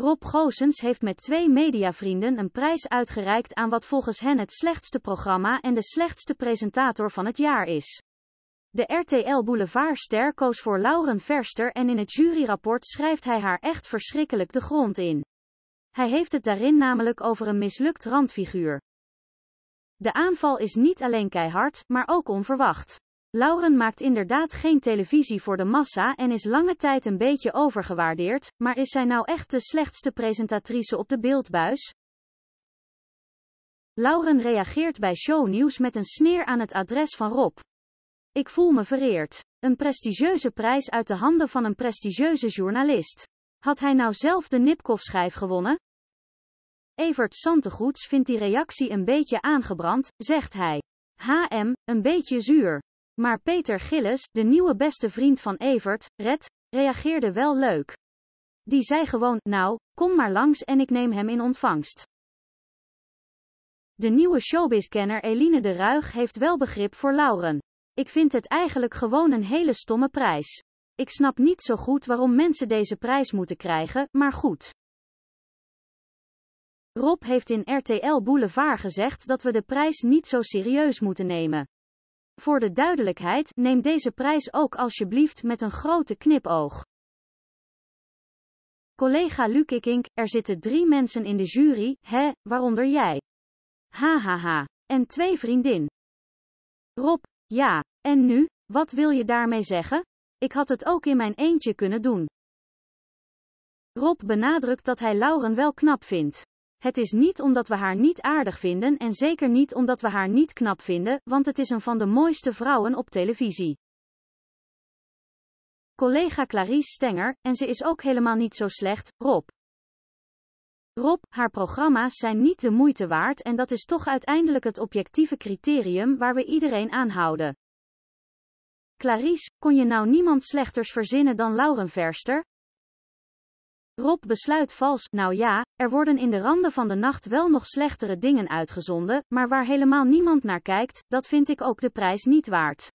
Rob Goosens heeft met twee mediavrienden een prijs uitgereikt aan wat volgens hen het slechtste programma en de slechtste presentator van het jaar is. De RTL Boulevardster koos voor Lauren Verster en in het juryrapport schrijft hij haar echt verschrikkelijk de grond in. Hij heeft het daarin namelijk over een mislukt randfiguur. De aanval is niet alleen keihard, maar ook onverwacht. Lauren maakt inderdaad geen televisie voor de massa en is lange tijd een beetje overgewaardeerd, maar is zij nou echt de slechtste presentatrice op de beeldbuis? Lauren reageert bij shownieuws met een sneer aan het adres van Rob. Ik voel me vereerd. Een prestigieuze prijs uit de handen van een prestigieuze journalist. Had hij nou zelf de Nipkoff-schijf gewonnen? Evert Santegoeds vindt die reactie een beetje aangebrand, zegt hij. HM, een beetje zuur. Maar Peter Gillis, de nieuwe beste vriend van Evert, Red, reageerde wel leuk. Die zei gewoon, nou, kom maar langs en ik neem hem in ontvangst. De nieuwe showbizkenner Eline de Ruig heeft wel begrip voor Lauren. Ik vind het eigenlijk gewoon een hele stomme prijs. Ik snap niet zo goed waarom mensen deze prijs moeten krijgen, maar goed. Rob heeft in RTL Boulevard gezegd dat we de prijs niet zo serieus moeten nemen. Voor de duidelijkheid, neem deze prijs ook alsjeblieft met een grote knipoog. Collega Luc er zitten drie mensen in de jury, hè, waaronder jij. Hahaha. En twee vriendin. Rob, ja. En nu, wat wil je daarmee zeggen? Ik had het ook in mijn eentje kunnen doen. Rob benadrukt dat hij Lauren wel knap vindt. Het is niet omdat we haar niet aardig vinden en zeker niet omdat we haar niet knap vinden, want het is een van de mooiste vrouwen op televisie. Collega Clarice Stenger, en ze is ook helemaal niet zo slecht, Rob. Rob, haar programma's zijn niet de moeite waard en dat is toch uiteindelijk het objectieve criterium waar we iedereen aan houden. Clarice, kon je nou niemand slechters verzinnen dan Lauren Verster? Rob besluit vals, nou ja, er worden in de randen van de nacht wel nog slechtere dingen uitgezonden, maar waar helemaal niemand naar kijkt, dat vind ik ook de prijs niet waard.